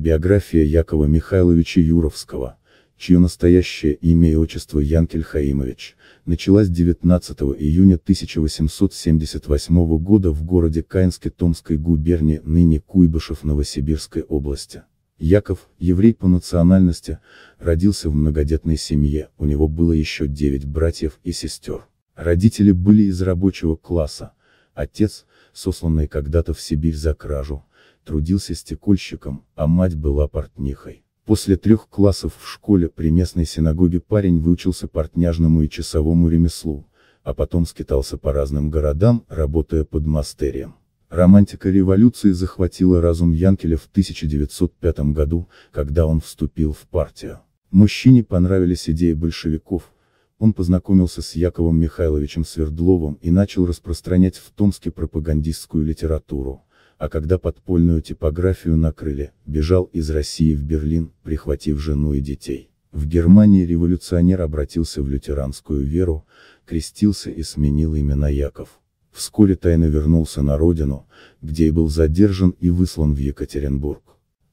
Биография Якова Михайловича Юровского, чье настоящее имя и отчество Янкель Хаимович, началась 19 июня 1878 года в городе Каинске Томской губернии, ныне Куйбышев Новосибирской области. Яков, еврей по национальности, родился в многодетной семье, у него было еще девять братьев и сестер. Родители были из рабочего класса, отец, сосланный когда-то в Сибирь за кражу, трудился стекольщиком, а мать была портнихой. После трех классов в школе при местной синагоге парень выучился портняжному и часовому ремеслу, а потом скитался по разным городам, работая под мастерием. Романтика революции захватила разум Янкеля в 1905 году, когда он вступил в партию. Мужчине понравились идеи большевиков, он познакомился с Яковом Михайловичем Свердловым и начал распространять в Томске пропагандистскую литературу а когда подпольную типографию накрыли, бежал из России в Берлин, прихватив жену и детей. В Германии революционер обратился в лютеранскую веру, крестился и сменил имя на Яков. Вскоре тайно вернулся на родину, где и был задержан и выслан в Екатеринбург.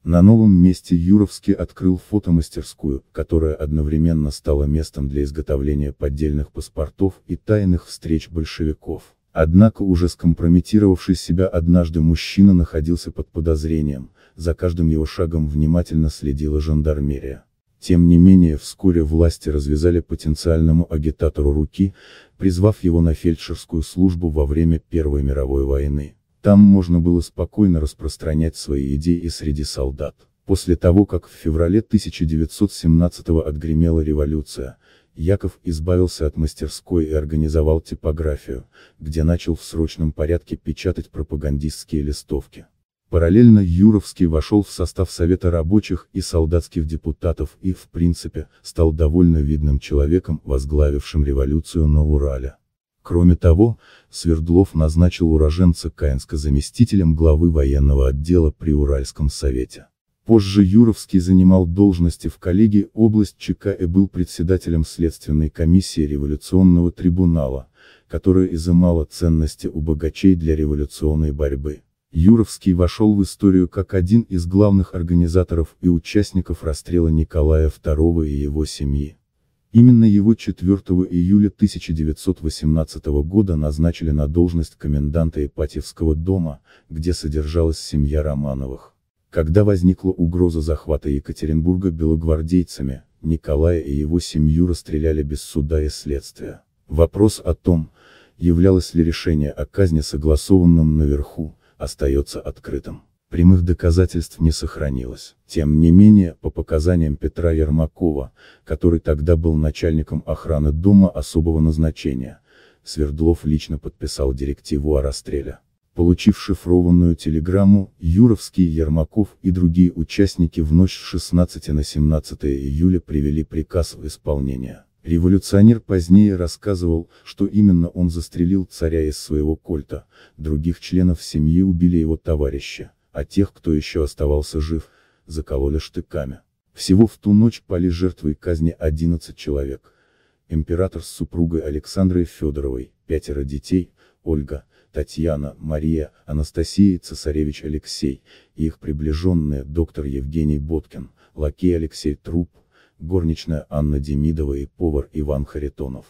На новом месте Юровский открыл фотомастерскую, которая одновременно стала местом для изготовления поддельных паспортов и тайных встреч большевиков. Однако уже скомпрометировавший себя однажды мужчина находился под подозрением, за каждым его шагом внимательно следила жандармерия. Тем не менее, вскоре власти развязали потенциальному агитатору руки, призвав его на фельдшерскую службу во время Первой мировой войны. Там можно было спокойно распространять свои идеи и среди солдат. После того, как в феврале 1917 отгремела революция, Яков избавился от мастерской и организовал типографию, где начал в срочном порядке печатать пропагандистские листовки. Параллельно Юровский вошел в состав Совета рабочих и солдатских депутатов и, в принципе, стал довольно видным человеком, возглавившим революцию на Урале. Кроме того, Свердлов назначил уроженца Каинска заместителем главы военного отдела при Уральском совете. Позже Юровский занимал должности в коллегии область ЧК и был председателем Следственной комиссии революционного трибунала, которая изымала ценности у богачей для революционной борьбы. Юровский вошел в историю как один из главных организаторов и участников расстрела Николая II и его семьи. Именно его 4 июля 1918 года назначили на должность коменданта Ипатьевского дома, где содержалась семья Романовых. Когда возникла угроза захвата Екатеринбурга белогвардейцами, Николая и его семью расстреляли без суда и следствия. Вопрос о том, являлось ли решение о казни согласованным наверху, остается открытым. Прямых доказательств не сохранилось. Тем не менее, по показаниям Петра Ермакова, который тогда был начальником охраны дома особого назначения, Свердлов лично подписал директиву о расстреле. Получив шифрованную телеграмму, Юровский, Ермаков и другие участники в ночь с 16 на 17 июля привели приказ в исполнение. Революционер позднее рассказывал, что именно он застрелил царя из своего кольта, других членов семьи убили его товарища, а тех, кто еще оставался жив, закололи штыками. Всего в ту ночь пали жертвой казни 11 человек. Император с супругой Александрой Федоровой, пятеро детей, Ольга, Татьяна, Мария, Анастасия и цесаревич Алексей, и их приближенные доктор Евгений Боткин, лакей Алексей Труп, горничная Анна Демидова и повар Иван Харитонов.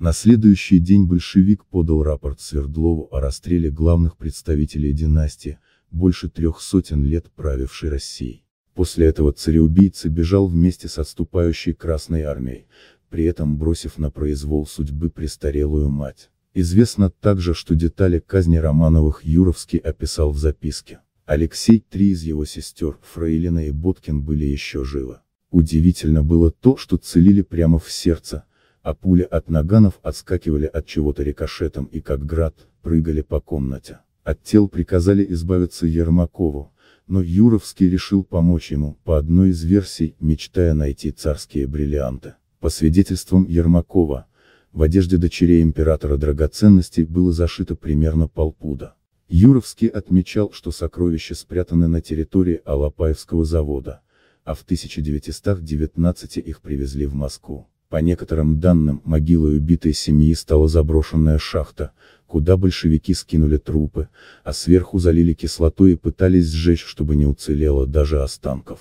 На следующий день большевик подал рапорт Свердлову о расстреле главных представителей династии, больше трех сотен лет правившей Россией. После этого цареубийца бежал вместе с отступающей Красной Армией, при этом бросив на произвол судьбы престарелую мать. Известно также, что детали казни Романовых Юровский описал в записке. Алексей, три из его сестер, Фрейлина и Боткин были еще живы. Удивительно было то, что целили прямо в сердце, а пули от наганов отскакивали от чего-то рикошетом и как град, прыгали по комнате. От тел приказали избавиться Ермакову, но Юровский решил помочь ему, по одной из версий, мечтая найти царские бриллианты. По свидетельствам Ермакова, в одежде дочерей императора драгоценностей было зашито примерно полпуда. Юровский отмечал, что сокровища спрятаны на территории Алапаевского завода, а в 1919 их привезли в Москву. По некоторым данным, могилой убитой семьи стала заброшенная шахта, куда большевики скинули трупы, а сверху залили кислотой и пытались сжечь, чтобы не уцелело даже останков.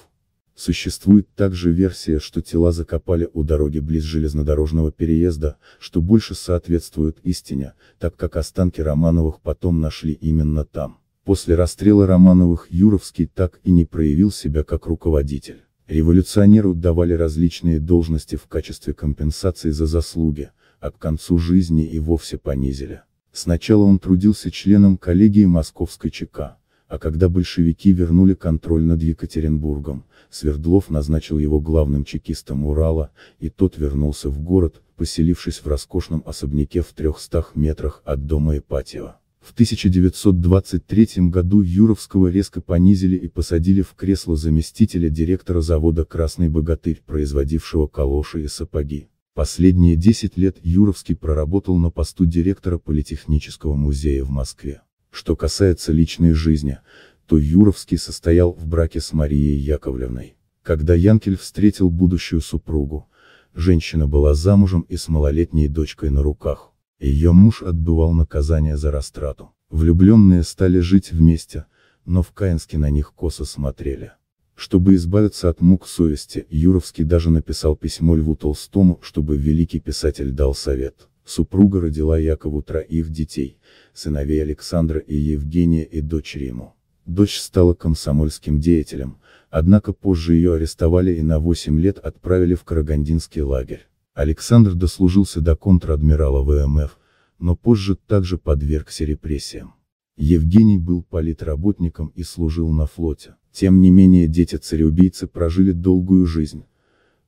Существует также версия, что тела закопали у дороги близ железнодорожного переезда, что больше соответствует истине, так как останки Романовых потом нашли именно там. После расстрела Романовых Юровский так и не проявил себя как руководитель. Революционеру давали различные должности в качестве компенсации за заслуги, а к концу жизни и вовсе понизили. Сначала он трудился членом коллегии Московской ЧК. А когда большевики вернули контроль над Екатеринбургом, Свердлов назначил его главным чекистом Урала, и тот вернулся в город, поселившись в роскошном особняке в 300 метрах от дома Ипатьева. В 1923 году Юровского резко понизили и посадили в кресло заместителя директора завода «Красный богатырь», производившего калоши и сапоги. Последние 10 лет Юровский проработал на посту директора Политехнического музея в Москве. Что касается личной жизни, то Юровский состоял в браке с Марией Яковлевной. Когда Янкель встретил будущую супругу, женщина была замужем и с малолетней дочкой на руках. Ее муж отбывал наказание за растрату. Влюбленные стали жить вместе, но в Каинске на них косо смотрели. Чтобы избавиться от мук совести, Юровский даже написал письмо Льву Толстому, чтобы великий писатель дал совет. Супруга родила Якову троих детей, сыновей Александра и Евгения и дочери ему. Дочь стала комсомольским деятелем, однако позже ее арестовали и на 8 лет отправили в Карагандинский лагерь. Александр дослужился до контр-адмирала ВМФ, но позже также подвергся репрессиям. Евгений был политработником и служил на флоте. Тем не менее дети цареубийцы прожили долгую жизнь,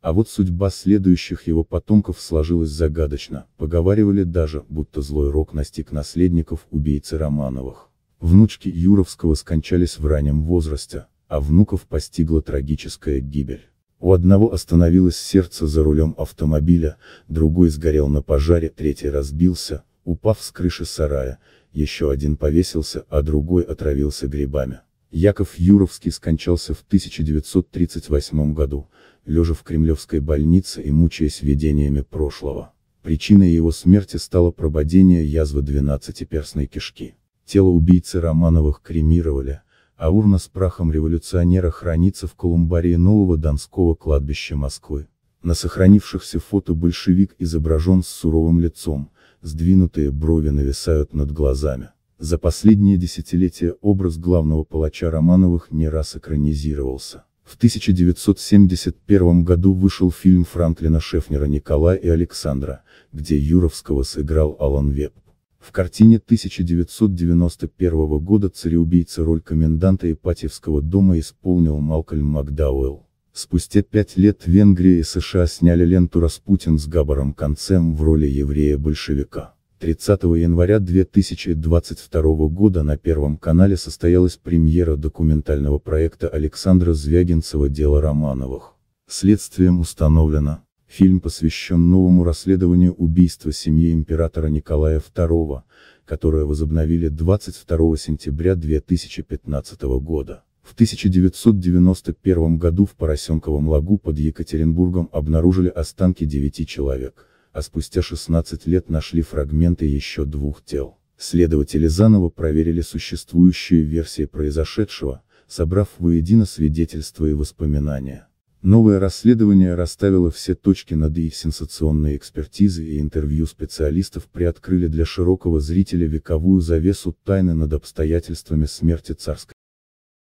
а вот судьба следующих его потомков сложилась загадочно, поговаривали даже, будто злой рок настиг наследников убийцы Романовых. Внучки Юровского скончались в раннем возрасте, а внуков постигла трагическая гибель. У одного остановилось сердце за рулем автомобиля, другой сгорел на пожаре, третий разбился, упав с крыши сарая, еще один повесился, а другой отравился грибами. Яков Юровский скончался в 1938 году, лежа в кремлевской больнице и мучаясь видениями прошлого. Причиной его смерти стало прободение язвы двенадцатиперстной кишки. Тело убийцы Романовых кремировали, а урна с прахом революционера хранится в колумбарии нового Донского кладбища Москвы. На сохранившихся фото большевик изображен с суровым лицом, сдвинутые брови нависают над глазами. За последние десятилетия образ главного палача Романовых не раз экранизировался. В 1971 году вышел фильм Франклина Шефнера «Николай и Александра», где Юровского сыграл Алан Веб. В картине 1991 года цареубийца роль коменданта Ипатьевского дома исполнил Малкольм Макдауэлл. Спустя пять лет Венгрия и США сняли ленту «Распутин» с Габаром Концем в роли еврея-большевика. 30 января 2022 года на Первом канале состоялась премьера документального проекта Александра Звягинцева «Дело Романовых». Следствием установлено, фильм посвящен новому расследованию убийства семьи императора Николая II, которое возобновили 22 сентября 2015 года. В 1991 году в Поросенковом лагу под Екатеринбургом обнаружили останки девяти человек а спустя 16 лет нашли фрагменты еще двух тел. Следователи заново проверили существующие версии произошедшего, собрав воедино свидетельства и воспоминания. Новое расследование расставило все точки над и сенсационные экспертизы и интервью специалистов приоткрыли для широкого зрителя вековую завесу тайны над обстоятельствами смерти царской.